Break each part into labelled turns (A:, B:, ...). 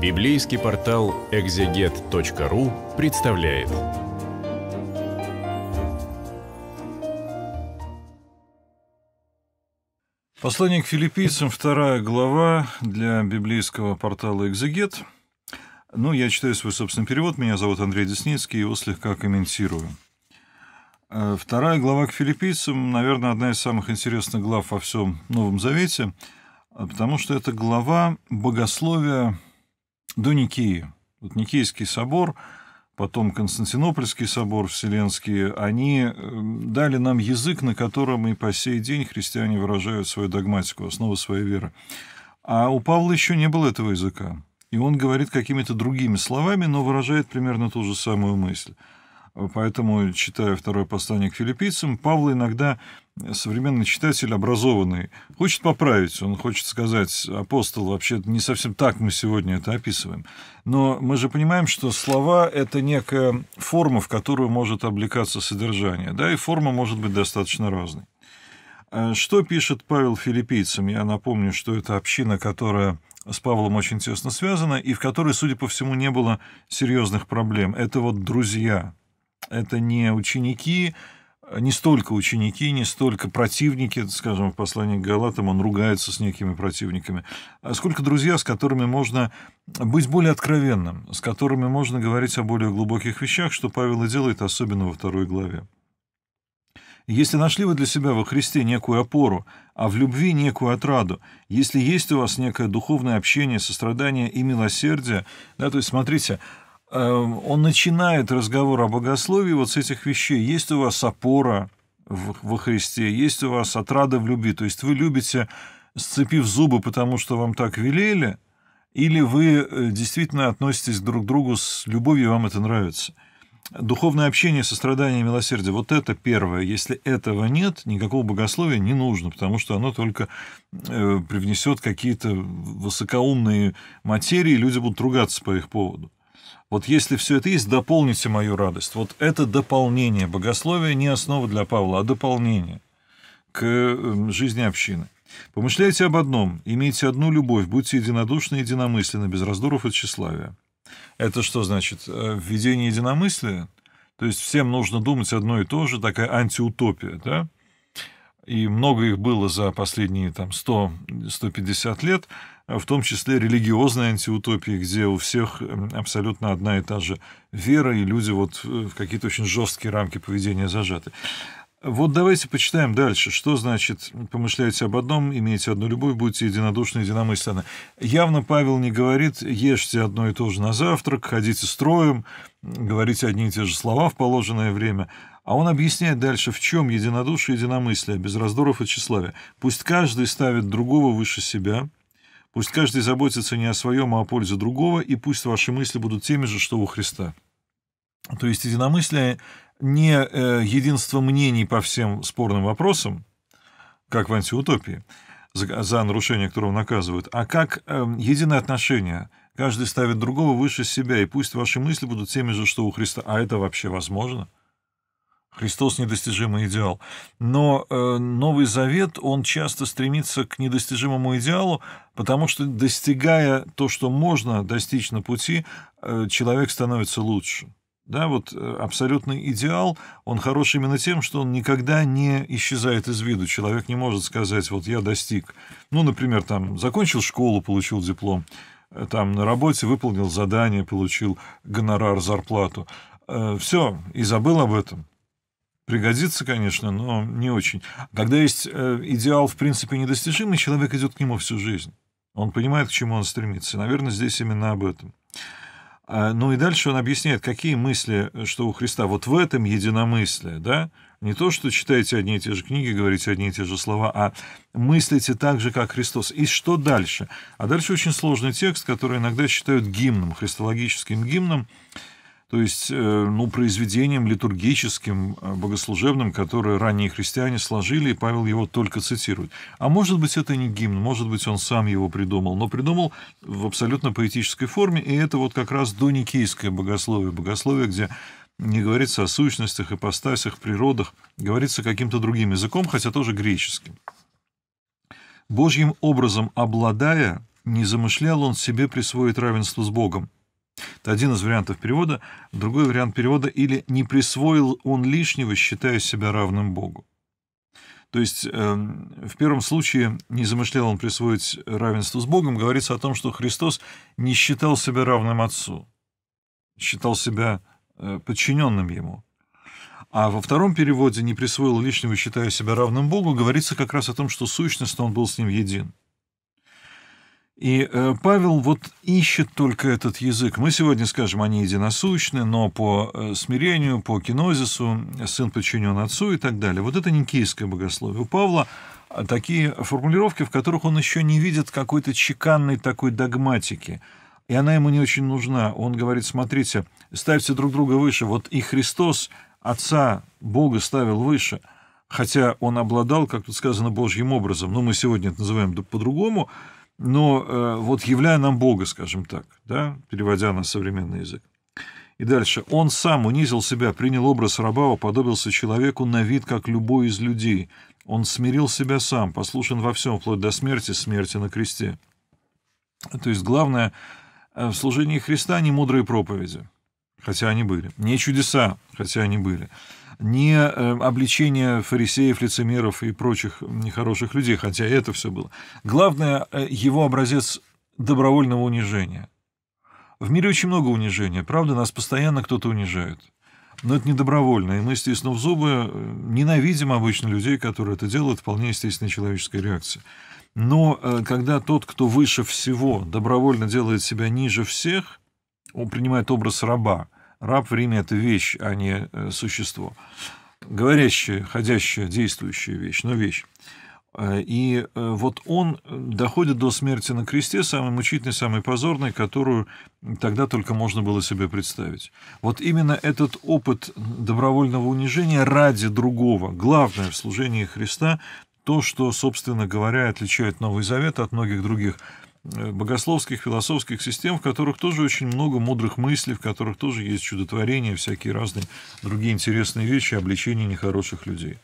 A: Библейский портал экзегет.ру представляет. Послание к филиппийцам, вторая глава для библейского портала «Экзегет». Ну, я читаю свой собственный перевод. Меня зовут Андрей Десницкий, его слегка комментирую. Э, вторая глава к филиппийцам, наверное, одна из самых интересных глав во всем Новом Завете, э, потому что это глава богословия до Никеи. Вот Никейский собор, потом Константинопольский собор Вселенский, они э, дали нам язык, на котором и по сей день христиане выражают свою догматику, основу своей веры. А у Павла еще не было этого языка. И он говорит какими-то другими словами, но выражает примерно ту же самую мысль. Поэтому, читая второе послание к филиппийцам, Павла иногда современный читатель образованный хочет поправить, он хочет сказать, апостол, вообще не совсем так мы сегодня это описываем. Но мы же понимаем, что слова – это некая форма, в которую может облекаться содержание, да, и форма может быть достаточно разной. А что пишет Павел филиппийцам? Я напомню, что это община, которая с Павлом очень тесно связана, и в которой, судя по всему, не было серьезных проблем. Это вот друзья, это не ученики, не столько ученики, не столько противники, скажем, в послании к Галатам он ругается с некими противниками, а сколько друзья, с которыми можно быть более откровенным, с которыми можно говорить о более глубоких вещах, что Павел и делает, особенно во второй главе. Если нашли вы для себя во Христе некую опору, а в любви некую отраду, если есть у вас некое духовное общение, сострадание и милосердие, да, то есть смотрите, Эм, он начинает разговор о богословии вот с этих вещей. Есть у вас опора в, во Христе, есть у вас отрада в любви. То есть вы любите, сцепив зубы, потому что вам так велели, или вы э, действительно относитесь друг к другу с любовью, и вам это нравится. Духовное общение, сострадание, милосердие – вот это первое. Если этого нет, никакого богословия не нужно, потому что оно только э, привнесет какие-то высокоумные материи, и люди будут ругаться по их поводу. Вот если все это есть, дополните мою радость. Вот это дополнение. Богословие не основа для Павла, а дополнение к эм, жизни общины. Помышляйте об одном, имейте одну любовь, будьте единодушны и единомысленны, без раздоров и тщеславия. Это что значит? Э, введение единомыслия? То есть всем нужно думать одно и то же, такая антиутопия, да? и много их было за последние там, 100-150 лет, в том числе религиозные антиутопии, где у всех эм, абсолютно одна и та же вера, и люди вот э, в какие-то очень жесткие рамки поведения зажаты. Вот давайте почитаем дальше, что значит «помышляйте об одном, имейте одну любовь, будьте единодушны, единомысленны». Явно Павел не говорит «ешьте одно и то же на завтрак, ходите строем, говорите одни и те же слова в положенное время». А он объясняет дальше, в чем единодушие единомыслие, без раздоров и тщеславия. Пусть каждый ставит другого выше себя, пусть каждый заботится не о своем, а о пользе другого, и пусть ваши мысли будут теми же, что у Христа. То есть единомыслие не э, единство мнений по всем спорным вопросам, как в антиутопии, за, за нарушение которого наказывают, а как э, единое отношение. Каждый ставит другого выше себя, и пусть ваши мысли будут теми же, что у Христа. А это вообще возможно? Христос – недостижимый идеал. Но э, Новый Завет, он часто стремится к недостижимому идеалу, потому что, достигая то, что можно достичь на пути, э, человек становится лучше. Да, вот э, абсолютный идеал, он хорош именно тем, что он никогда не исчезает из виду. Человек не может сказать, вот я достиг. Ну, например, там, закончил школу, получил диплом, э, там, на работе выполнил задание, получил гонорар, зарплату. Э, Все, и забыл об этом. Пригодится, конечно, но не очень. Когда есть э, идеал, в принципе, недостижимый, человек идет к нему всю жизнь. Он понимает, к чему он стремится. Наверное, здесь именно об этом. А, ну и дальше он объясняет, какие мысли, э, что у Христа. Вот в этом единомыслие, да? Не то, что читаете одни и те же книги, говорите одни и те же слова, а мыслите так же, как Христос. И что дальше? А дальше очень сложный текст, который иногда считают гимном, христологическим гимном то есть э, ну, произведением литургическим, э, богослужебным, которое ранние христиане сложили, и Павел его только цитирует. А может быть, это не гимн, может быть, он сам его придумал, но придумал в абсолютно поэтической форме, и это вот как раз доникейское богословие, богословие, где не говорится о сущностях, ипостасях, природах, говорится каким-то другим языком, хотя тоже греческим. Божьим образом обладая, не замышлял он себе присвоить равенство с Богом – это один из вариантов перевода. Другой вариант перевода или «не присвоил он лишнего, считая себя равным Богу». То есть эм, в первом случае не замышлял он присвоить равенство с Богом, говорится о том, что Христос не считал себя равным Отцу, считал себя э, подчиненным Ему. А во втором переводе «не присвоил лишнего, считая себя равным Богу», говорится как раз о том, что сущность он был с Ним един. И э, Павел вот ищет только этот язык. Мы сегодня скажем, они единосущны, но по э, смирению, по кинозису, сын подчинен отцу и так далее. Вот это никейское богословие. У Павла э, такие формулировки, в которых он еще не видит какой-то чеканной такой догматики. И она ему не очень нужна. Он говорит, смотрите, ставьте друг друга выше. Вот и Христос Отца Бога ставил выше – хотя он обладал, как тут сказано, Божьим образом, но мы сегодня это называем по-другому, но э, вот являя нам Бога, скажем так, да, переводя на современный язык. И дальше. «Он сам унизил себя, принял образ раба, уподобился человеку на вид, как любой из людей. Он смирил себя сам, послушен во всем, вплоть до смерти, смерти на кресте». То есть главное э, в служении Христа не мудрые проповеди, хотя они были, не чудеса, хотя они были, не э, обличение фарисеев, лицемеров и прочих нехороших людей, хотя это все было. Главное, э, его образец добровольного унижения. В мире очень много унижения, правда, нас постоянно кто-то унижает. Но это не добровольно, и мы, естественно, в зубы э, ненавидим обычно людей, которые это делают, вполне естественная человеческая реакция. Но когда тот, кто выше всего, добровольно делает себя ниже всех, он принимает образ раба – Раб в Риме – это вещь, а не э, существо. Говорящая, ходящая, действующая вещь, но вещь. Э, и э, вот он доходит до смерти на кресте, самой мучительной, самой позорной, которую тогда только можно было себе представить. Вот именно этот опыт добровольного унижения ради другого, главное в служении Христа, то, что, собственно говоря, отличает Новый Завет от многих других Э, богословских, философских систем, в которых тоже очень много мудрых мыслей, в которых тоже есть чудотворения, всякие разные другие интересные вещи, обличение нехороших людей.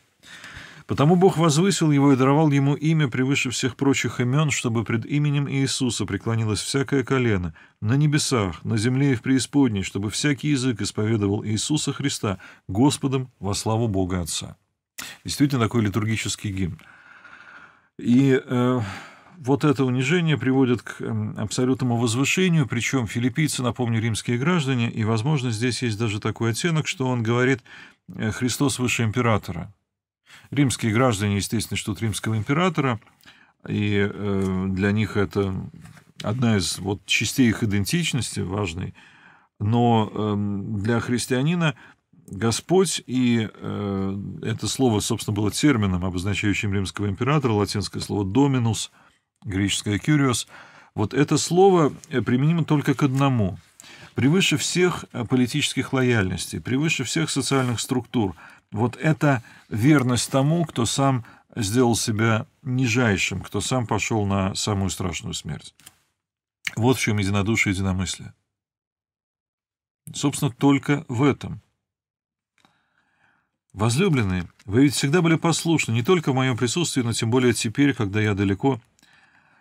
A: Потому Бог возвысил его и даровал ему имя превыше всех прочих имен, чтобы пред именем Иисуса преклонилось всякое колено, на небесах, на земле и в преисподней, чтобы всякий язык исповедовал Иисуса Христа Господом во славу Бога Отца. Действительно, такой литургический гимн. И э, вот это унижение приводит к эм, абсолютному возвышению, причем филиппийцы, напомню, римские граждане, и, возможно, здесь есть даже такой оттенок, что он говорит э, «Христос выше императора». Римские граждане, естественно, ждут римского императора, и э, для них это одна из вот частей их идентичности важной. Но эм, для христианина Господь, и э, это слово, собственно, было термином, обозначающим римского императора, латинское слово «доминус», э, греческое «кюриос», вот это слово э, применимо только к одному. Превыше всех э, политических лояльностей, превыше всех социальных структур. Вот это верность тому, кто сам сделал себя нижайшим, кто сам пошел на самую страшную смерть. Вот в чем единодушие и единомыслие. Собственно, только в этом. Возлюбленные, вы ведь всегда были послушны, не только в моем присутствии, но тем более теперь, когда я далеко, —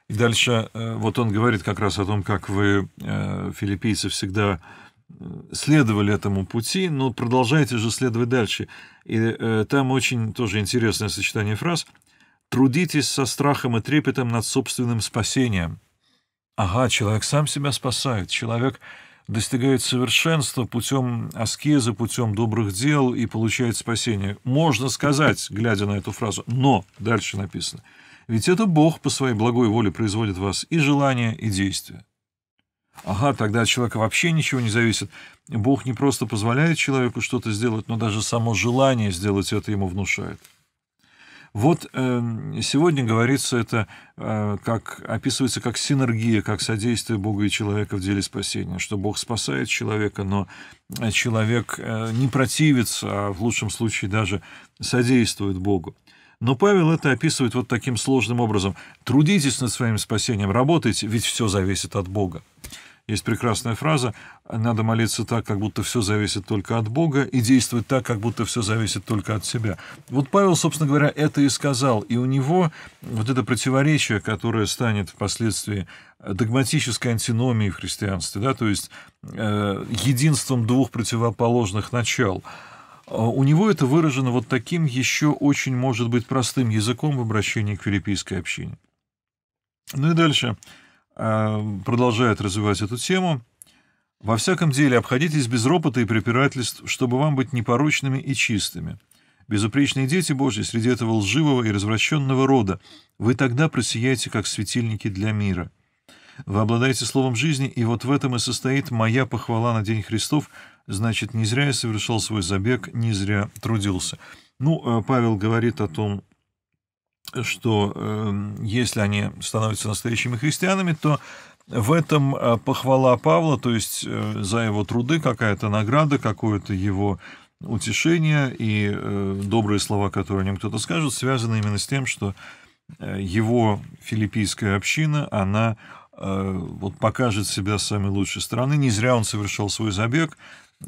A: и дальше э, вот он говорит как раз о том, как вы, э, филиппийцы, всегда э, следовали этому пути, но продолжаете же следовать дальше. И там очень тоже интересное сочетание фраз. «Трудитесь со страхом и трепетом над собственным спасением». Ага, человек сам себя спасает, человек достигает совершенства путем аскезы, путем добрых дел и получает спасение. Можно сказать, глядя на эту фразу, но дальше написано – ведь это Бог по своей благой воле производит в вас и желания, и действия. Ага, тогда от человека вообще ничего не зависит. Бог не просто позволяет человеку что-то сделать, но даже само желание сделать это ему внушает. Вот э, сегодня говорится это, э, как описывается как синергия, как содействие Бога и человека в деле спасения, что Бог спасает человека, но э, человек э, не противится, а в лучшем случае даже содействует Богу. Но Павел это описывает вот таким сложным образом. «Трудитесь над своим спасением, работайте, ведь все зависит от Бога». Есть прекрасная фраза «надо молиться так, как будто все зависит только от Бога, и действовать так, как будто все зависит только от себя». Вот Павел, собственно говоря, это и сказал. И у него вот это противоречие, которое станет впоследствии догматической антиномией в христианстве, да, то есть э, единством двух противоположных начал – а у него это выражено вот таким еще очень, может быть, простым языком в обращении к филиппийской общине. Ну и дальше а, продолжает развивать эту тему. «Во всяком деле обходитесь без ропота и препирательств, чтобы вам быть непорочными и чистыми. Безупречные дети Божьи среди этого лживого и развращенного рода, вы тогда просияете, как светильники для мира. Вы обладаете словом жизни, и вот в этом и состоит моя похвала на День Христов — значит, не зря я совершал свой забег, не зря трудился. Ну, э, Павел говорит о том, что э, если они становятся настоящими христианами, то в этом э, похвала Павла, то есть э, за его труды какая-то награда, какое-то его утешение и э, добрые слова, которые о нем кто-то скажет, связаны именно с тем, что э, его филиппийская община, она вот покажет себя с самой лучшей стороны. Не зря он совершал свой забег,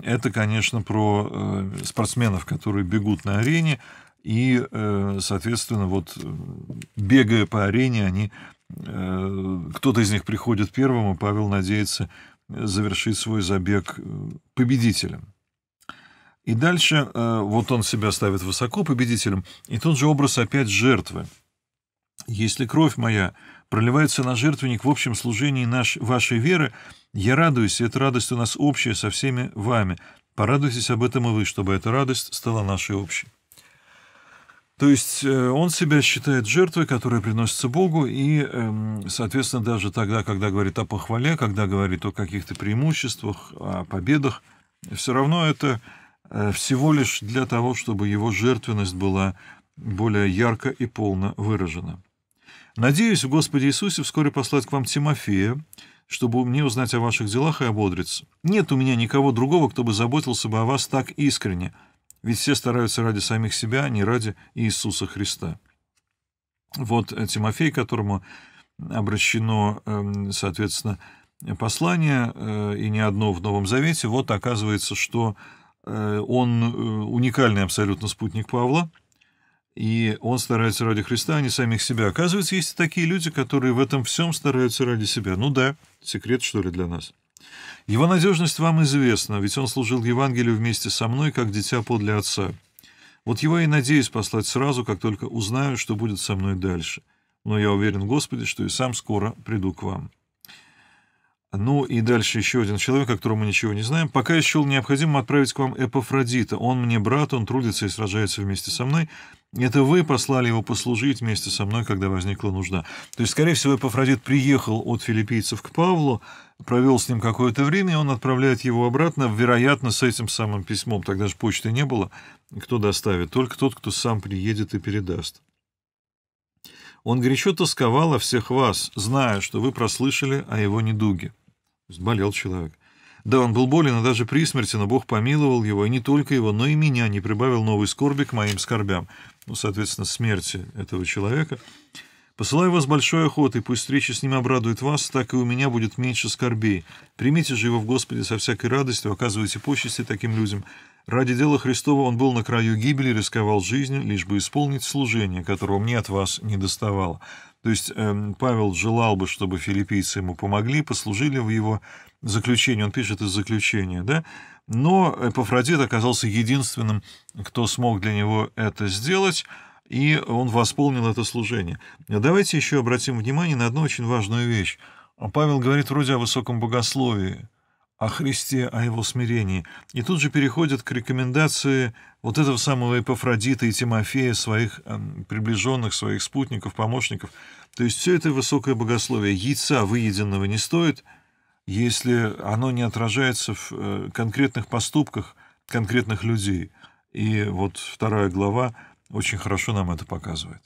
A: это, конечно, про э, спортсменов, которые бегут на арене, и, э, соответственно, вот бегая по арене, они э, кто-то из них приходит первым, и Павел надеется завершить свой забег победителем. И дальше вот он себя ставит высоко победителем, и тот же образ опять жертвы. Если кровь моя проливается на жертвенник в общем служении наш, вашей веры, я радуюсь, и эта радость у нас общая со всеми вами. Порадуйтесь об этом и вы, чтобы эта радость стала нашей общей. То есть э, он себя считает жертвой, которая приносится Богу, и, эм, соответственно, даже тогда, когда говорит о похвале, когда говорит о каких-то преимуществах, о победах, все равно это э, всего лишь для того, чтобы его жертвенность была более ярко и полно выражена. Надеюсь в Господе Иисусе вскоре послать к вам Тимофея, чтобы мне узнать о ваших делах и ободриться. Нет у меня никого другого, кто бы заботился бы о вас так искренне, ведь все стараются ради самих себя, а не ради Иисуса Христа. Вот э, Тимофей, которому обращено, эм, соответственно, послание, э, и не одно в Новом Завете, вот оказывается, что э, он уникальный абсолютно спутник Павла, и он старается ради Христа, а не самих себя. Оказывается, есть и такие люди, которые в этом всем стараются ради себя. Ну да, секрет, что ли, для нас. Его надежность вам известна, ведь он служил Евангелию вместе со мной, как дитя подле отца. Вот его и надеюсь послать сразу, как только узнаю, что будет со мной дальше. Но я уверен, Господи, что и сам скоро приду к вам. Ну и дальше еще один человек, о котором мы ничего не знаем. Пока я счел необходимо отправить к вам Эпофродита. Он мне брат, он трудится и сражается вместе со мной. Это вы послали его послужить вместе со мной, когда возникла нужда. То есть, скорее всего, Эпофродит приехал от филиппийцев к Павлу, провел с ним какое-то время, и он отправляет его обратно, вероятно, с этим самым письмом. Тогда же почты не было. Кто доставит? Только тот, кто сам приедет и передаст. Он горячо тосковал о всех вас, зная, что вы прослышали о его недуге. Сболел человек. Да, он был болен и даже при смерти, но Бог помиловал его, и не только его, но и меня, не прибавил новой скорби к моим скорбям, ну, соответственно, смерти этого человека. Посылаю вас большой охотой, пусть встреча с ним обрадует вас, так и у меня будет меньше скорбей. Примите же его в Господе со всякой радостью, оказывайте почести таким людям. Ради дела Христова он был на краю гибели, рисковал жизнью, лишь бы исполнить служение, которого мне от вас не доставало. То есть эм, Павел желал бы, чтобы филиппийцы ему помогли, послужили в его заключении. Он пишет из заключения, да? Но э, Эпофродит оказался единственным, кто смог для него это сделать, и он восполнил это служение. Давайте еще обратим внимание на одну очень важную вещь. Павел говорит вроде о высоком богословии – о Христе, о его смирении, и тут же переходят к рекомендации вот этого самого Эпофродита и Тимофея, своих эм, приближенных, своих спутников, помощников. То есть все это высокое богословие. Яйца выеденного не стоит, если оно не отражается в э, конкретных поступках конкретных людей. И вот вторая глава очень хорошо нам это показывает.